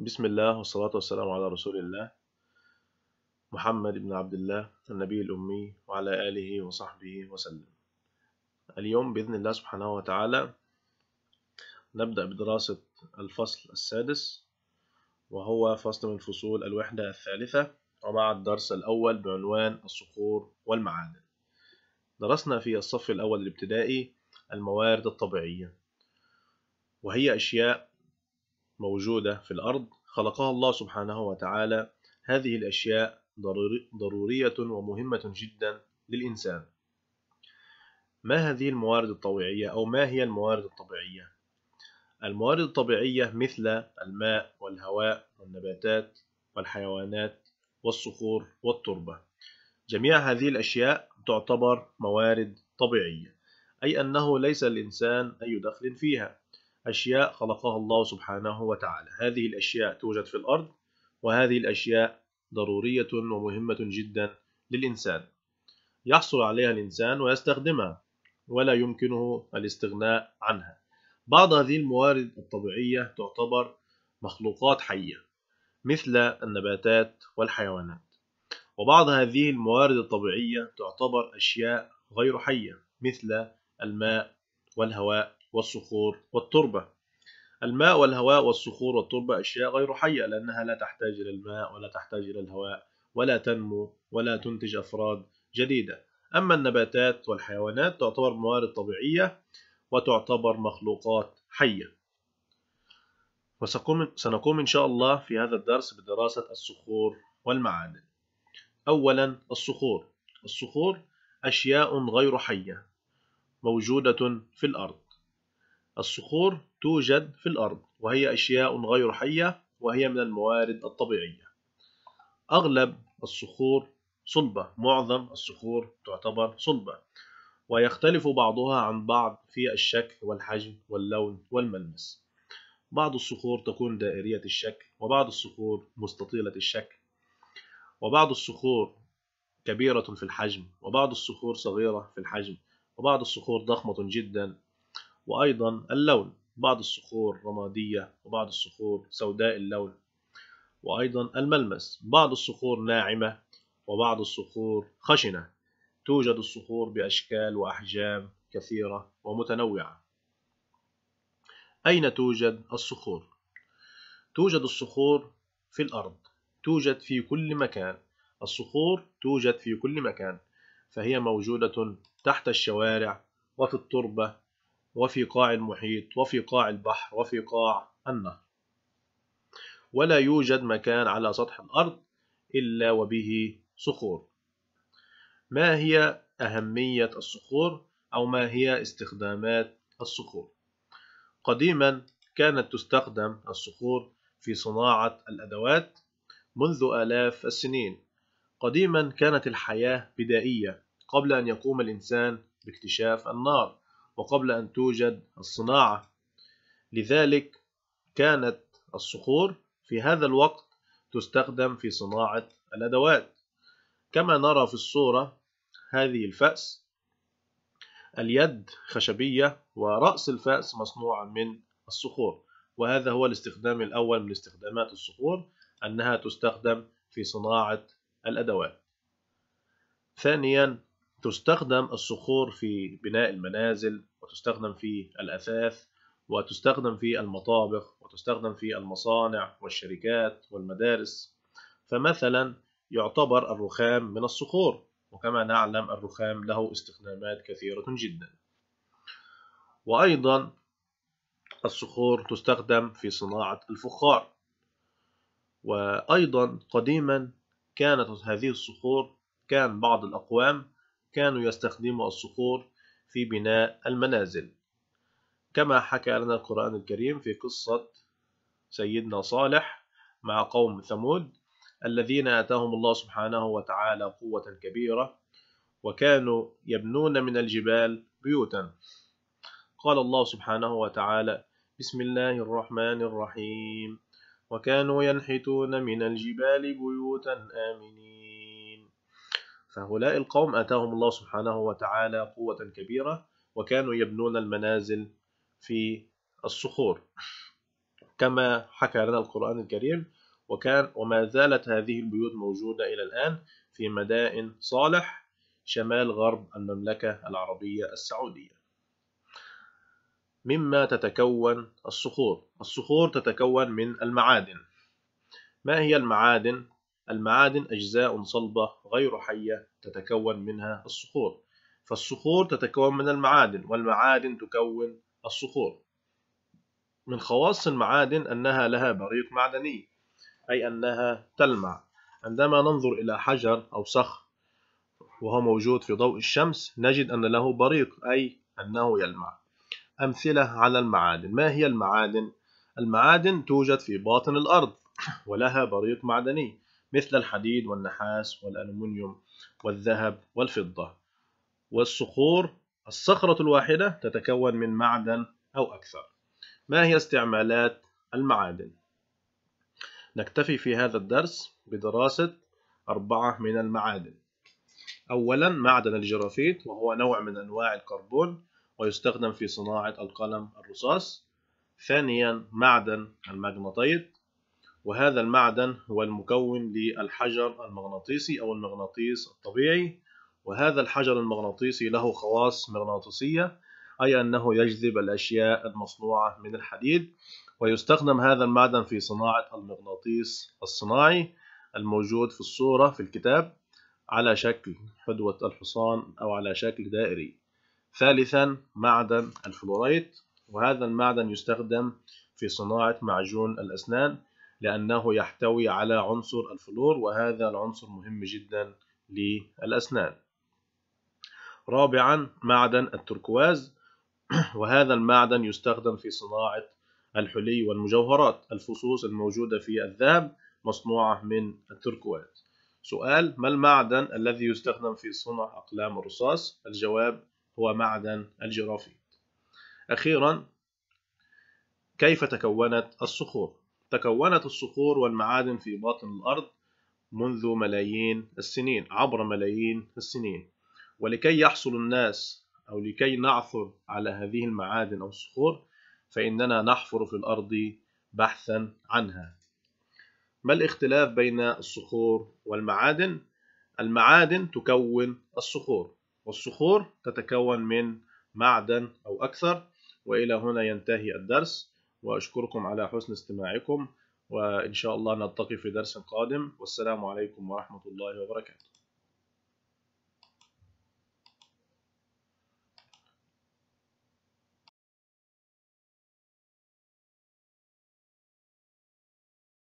بسم الله والصلاة والسلام على رسول الله محمد بن عبد الله النبي الأمي وعلى آله وصحبه وسلم اليوم بإذن الله سبحانه وتعالى نبدأ بدراسة الفصل السادس وهو فصل من فصول الوحدة الثالثة ومع الدرس الأول بعنوان الصخور والمعادن درسنا في الصف الأول الابتدائي الموارد الطبيعية وهي أشياء موجودة في الأرض خلقها الله سبحانه وتعالى هذه الأشياء ضرورية ومهمة جدا للإنسان ما هذه الموارد الطبيعية أو ما هي الموارد الطبيعية؟ الموارد الطبيعية مثل الماء والهواء والنباتات والحيوانات والصخور والتربة جميع هذه الأشياء تعتبر موارد طبيعية أي أنه ليس الإنسان أي دخل فيها أشياء خلقها الله سبحانه وتعالى هذه الأشياء توجد في الأرض وهذه الأشياء ضرورية ومهمة جدا للإنسان يحصل عليها الإنسان ويستخدمها ولا يمكنه الاستغناء عنها بعض هذه الموارد الطبيعية تعتبر مخلوقات حية مثل النباتات والحيوانات وبعض هذه الموارد الطبيعية تعتبر أشياء غير حية مثل الماء والهواء والصخور والتربة الماء والهواء والصخور والتربة أشياء غير حية لأنها لا تحتاج إلى الماء ولا تحتاج إلى الهواء ولا تنمو ولا تنتج أفراد جديدة أما النباتات والحيوانات تعتبر موارد طبيعية وتعتبر مخلوقات حية وسنقوم إن شاء الله في هذا الدرس بدراسة الصخور والمعادن أولا الصخور الصخور أشياء غير حية موجودة في الأرض الصخور توجد في الأرض وهي أشياء غير حية وهي من الموارد الطبيعية أغلب الصخور صلبة معظم الصخور تعتبر صلبة ويختلف بعضها عن بعض في الشكل والحجم واللون والملمس بعض الصخور تكون دائرية الشكل وبعض الصخور مستطيلة الشكل وبعض الصخور كبيرة في الحجم وبعض الصخور صغيرة في الحجم وبعض الصخور ضخمة جدا وأيضا اللون بعض الصخور رمادية وبعض الصخور سوداء اللون وأيضا الملمس بعض الصخور ناعمة وبعض الصخور خشنة توجد الصخور بأشكال وأحجام كثيرة ومتنوعة أين توجد الصخور؟ توجد الصخور في الأرض توجد في كل مكان الصخور توجد في كل مكان فهي موجودة تحت الشوارع وفي التربة وفي قاع المحيط وفي قاع البحر وفي قاع النهر ولا يوجد مكان على سطح الأرض إلا وبه صخور ما هي أهمية الصخور أو ما هي استخدامات الصخور قديما كانت تستخدم الصخور في صناعة الأدوات منذ آلاف السنين قديما كانت الحياة بدائية قبل أن يقوم الإنسان باكتشاف النار وقبل أن توجد الصناعة لذلك كانت الصخور في هذا الوقت تستخدم في صناعة الأدوات كما نرى في الصورة هذه الفأس اليد خشبية ورأس الفأس مصنوع من الصخور وهذا هو الاستخدام الأول من استخدامات الصخور أنها تستخدم في صناعة الأدوات ثانيا تستخدم الصخور في بناء المنازل وتستخدم في الأثاث وتستخدم في المطابخ وتستخدم في المصانع والشركات والمدارس فمثلا يعتبر الرخام من الصخور وكما نعلم الرخام له استخدامات كثيرة جدا وأيضا الصخور تستخدم في صناعة الفخار وأيضا قديما كانت هذه الصخور كان بعض الأقوام كانوا يستخدموا الصخور في بناء المنازل كما حكى لنا القرآن الكريم في قصة سيدنا صالح مع قوم ثمود الذين آتاهم الله سبحانه وتعالى قوة كبيرة وكانوا يبنون من الجبال بيوتا قال الله سبحانه وتعالى بسم الله الرحمن الرحيم وكانوا ينحتون من الجبال بيوتا آمنين فهؤلاء القوم آتاهم الله سبحانه وتعالى قوة كبيرة وكانوا يبنون المنازل في الصخور كما حكى لنا القرآن الكريم وكان وما زالت هذه البيوت موجودة إلى الآن في مدائن صالح شمال غرب المملكة العربية السعودية مما تتكون الصخور الصخور تتكون من المعادن ما هي المعادن المعادن أجزاء صلبة غير حية تتكون منها الصخور فالصخور تتكون من المعادن والمعادن تكون الصخور من خواص المعادن أنها لها بريق معدني أي أنها تلمع عندما ننظر إلى حجر أو صخر وهو موجود في ضوء الشمس نجد أن له بريق أي أنه يلمع أمثلة على المعادن ما هي المعادن؟ المعادن توجد في باطن الأرض ولها بريق معدني مثل الحديد والنحاس والألمنيوم والذهب والفضة والصخور الصخرة الواحدة تتكون من معدن أو أكثر ما هي استعمالات المعادن؟ نكتفي في هذا الدرس بدراسة أربعة من المعادن أولا معدن الجرافيت وهو نوع من أنواع الكربون ويستخدم في صناعة القلم الرصاص ثانيا معدن المغناطيت وهذا المعدن هو المكون للحجر المغناطيسي أو المغناطيس الطبيعي وهذا الحجر المغناطيسي له خواص مغناطيسية أي أنه يجذب الأشياء المصنوعة من الحديد ويستخدم هذا المعدن في صناعة المغناطيس الصناعي الموجود في الصورة في الكتاب على شكل حدوة الحصان أو على شكل دائري ثالثا معدن الفلوريت وهذا المعدن يستخدم في صناعة معجون الأسنان لأنه يحتوي على عنصر الفلور وهذا العنصر مهم جدا للأسنان رابعا معدن التركواز وهذا المعدن يستخدم في صناعة الحلي والمجوهرات الفصوص الموجودة في الذهب مصنوعة من التركواز سؤال ما المعدن الذي يستخدم في صنع أقلام الرصاص؟ الجواب هو معدن الجرافيت أخيرا كيف تكونت الصخور؟ تكونت الصخور والمعادن في باطن الأرض منذ ملايين السنين عبر ملايين السنين ولكي يحصل الناس أو لكي نعثر على هذه المعادن أو الصخور فإننا نحفر في الأرض بحثا عنها ما الاختلاف بين الصخور والمعادن؟ المعادن تكون الصخور والصخور تتكون من معدن أو أكثر وإلى هنا ينتهي الدرس وأشكركم على حسن استماعكم وإن شاء الله نلتقي في درس قادم والسلام عليكم ورحمة الله وبركاته